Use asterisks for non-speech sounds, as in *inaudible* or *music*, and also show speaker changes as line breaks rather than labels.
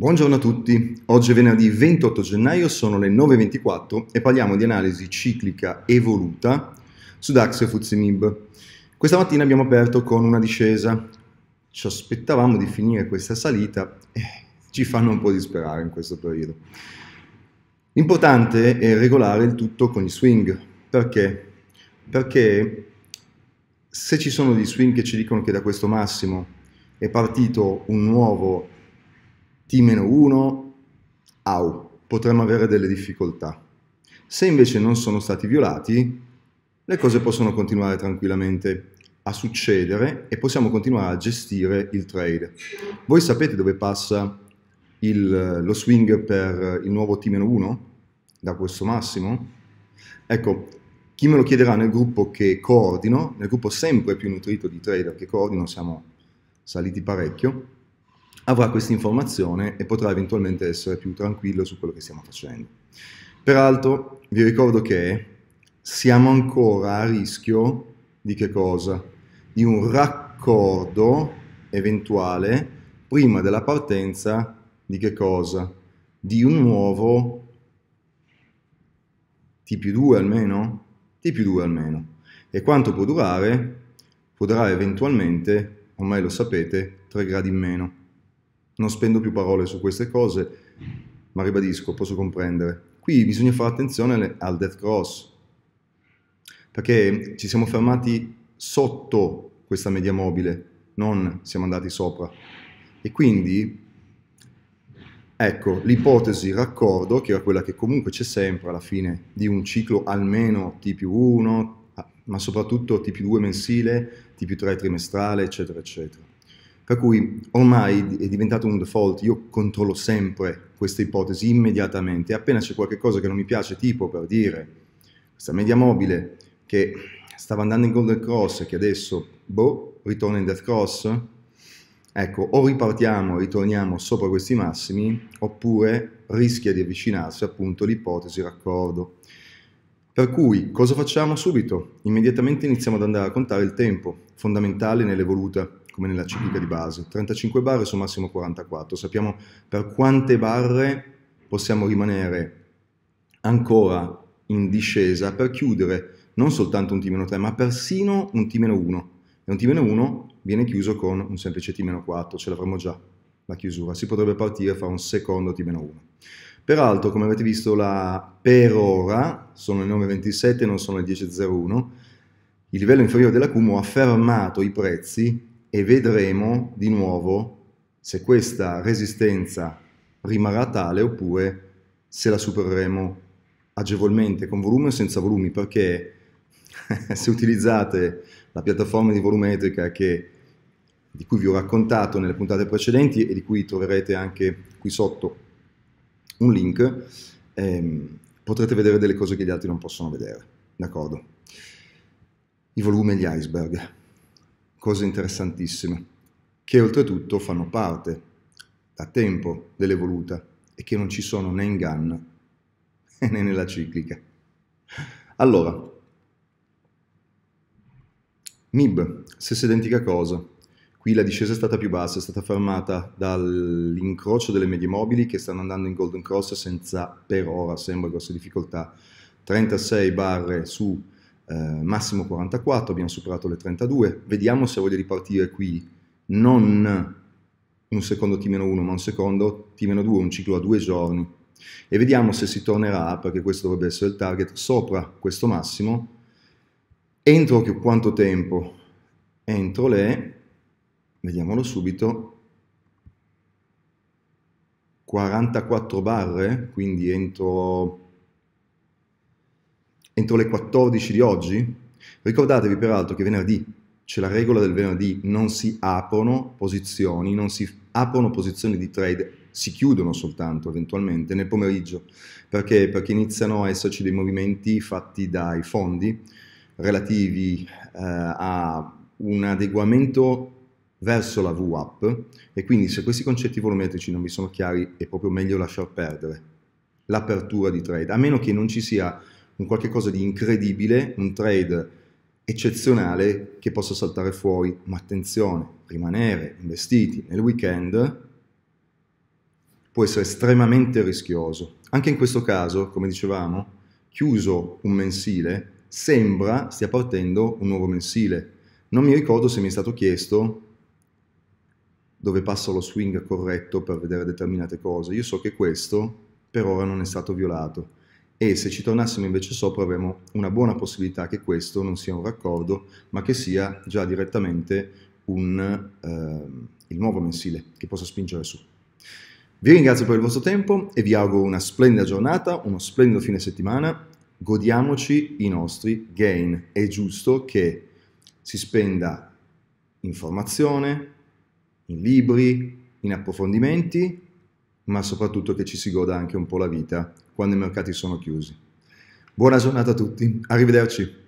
Buongiorno a tutti, oggi è venerdì 28 gennaio, sono le 9.24 e parliamo di analisi ciclica evoluta su DAX e FUZIMIB. Questa mattina abbiamo aperto con una discesa, ci aspettavamo di finire questa salita e ci fanno un po' disperare in questo periodo. L'importante è regolare il tutto con i swing, perché? Perché se ci sono degli swing che ci dicono che da questo massimo è partito un nuovo T-1, au, potremmo avere delle difficoltà. Se invece non sono stati violati, le cose possono continuare tranquillamente a succedere e possiamo continuare a gestire il trade. Voi sapete dove passa il, lo swing per il nuovo T-1 da questo massimo? Ecco, chi me lo chiederà nel gruppo che coordino, nel gruppo sempre più nutrito di trader che coordino, siamo saliti parecchio, avrà questa informazione e potrà eventualmente essere più tranquillo su quello che stiamo facendo. Peraltro vi ricordo che siamo ancora a rischio di che cosa? Di un raccordo eventuale prima della partenza di che cosa? Di un nuovo T più 2 almeno? T più 2 almeno. E quanto può durare? Potrà eventualmente, ormai lo sapete, 3 gradi in meno. Non spendo più parole su queste cose, ma ribadisco, posso comprendere. Qui bisogna fare attenzione al death cross, perché ci siamo fermati sotto questa media mobile, non siamo andati sopra. E quindi, ecco, l'ipotesi raccordo, che era quella che comunque c'è sempre alla fine di un ciclo almeno T più 1, ma soprattutto T più 2 mensile, T più 3 trimestrale, eccetera, eccetera. Per cui ormai è diventato un default, io controllo sempre questa ipotesi immediatamente, appena c'è qualcosa che non mi piace, tipo per dire questa media mobile che stava andando in golden cross e che adesso, boh, ritorna in death cross, ecco, o ripartiamo, ritorniamo sopra questi massimi, oppure rischia di avvicinarsi appunto l'ipotesi raccordo. Per cui cosa facciamo subito? Immediatamente iniziamo ad andare a contare il tempo, fondamentale nell'evoluta come nella ciclica di base, 35 barre su massimo 44, sappiamo per quante barre possiamo rimanere ancora in discesa per chiudere non soltanto un T-3 ma persino un T-1 e un T-1 viene chiuso con un semplice T-4, ce l'avremo già la chiusura, si potrebbe partire fra un secondo T-1. Peraltro, come avete visto, la per ora sono le 9.27, non sono le 10.01, il livello inferiore dell'acumo ha fermato i prezzi e vedremo di nuovo se questa resistenza rimarrà tale oppure se la supereremo agevolmente con volume o senza volumi perché *laughs* se utilizzate la piattaforma di volumetrica che, di cui vi ho raccontato nelle puntate precedenti e di cui troverete anche qui sotto un link ehm, potrete vedere delle cose che gli altri non possono vedere d'accordo i volumi e gli iceberg cose interessantissime, che oltretutto fanno parte da tempo dell'evoluta e che non ci sono né in Ganna *laughs* né nella ciclica. Allora, MIB, stessa identica cosa. Qui la discesa è stata più bassa, è stata fermata dall'incrocio delle medie mobili che stanno andando in Golden Cross senza per ora, sembra grosse difficoltà. 36 barre su eh, massimo 44, abbiamo superato le 32, vediamo se voglio ripartire qui non un secondo T-1 ma un secondo T-2, un ciclo a due giorni e vediamo se si tornerà, perché questo dovrebbe essere il target, sopra questo massimo entro che quanto tempo? Entro le, vediamolo subito, 44 barre, quindi entro entro le 14 di oggi? Ricordatevi peraltro che venerdì c'è la regola del venerdì, non si aprono posizioni, non si aprono posizioni di trade, si chiudono soltanto eventualmente nel pomeriggio. Perché? Perché iniziano a esserci dei movimenti fatti dai fondi relativi eh, a un adeguamento verso la VWAP e quindi se questi concetti volumetrici non vi sono chiari è proprio meglio lasciar perdere l'apertura di trade, a meno che non ci sia un qualche cosa di incredibile, un trade eccezionale che possa saltare fuori, ma attenzione, rimanere investiti nel weekend può essere estremamente rischioso. Anche in questo caso, come dicevamo, chiuso un mensile, sembra stia partendo un nuovo mensile. Non mi ricordo se mi è stato chiesto dove passa lo swing corretto per vedere determinate cose. Io so che questo per ora non è stato violato e se ci tornassimo invece sopra avremo una buona possibilità che questo non sia un raccordo, ma che sia già direttamente un, eh, il nuovo mensile che possa spingere su. Vi ringrazio per il vostro tempo e vi auguro una splendida giornata, uno splendido fine settimana. Godiamoci i nostri gain. È giusto che si spenda in formazione, in libri, in approfondimenti ma soprattutto che ci si goda anche un po' la vita quando i mercati sono chiusi. Buona giornata a tutti, arrivederci.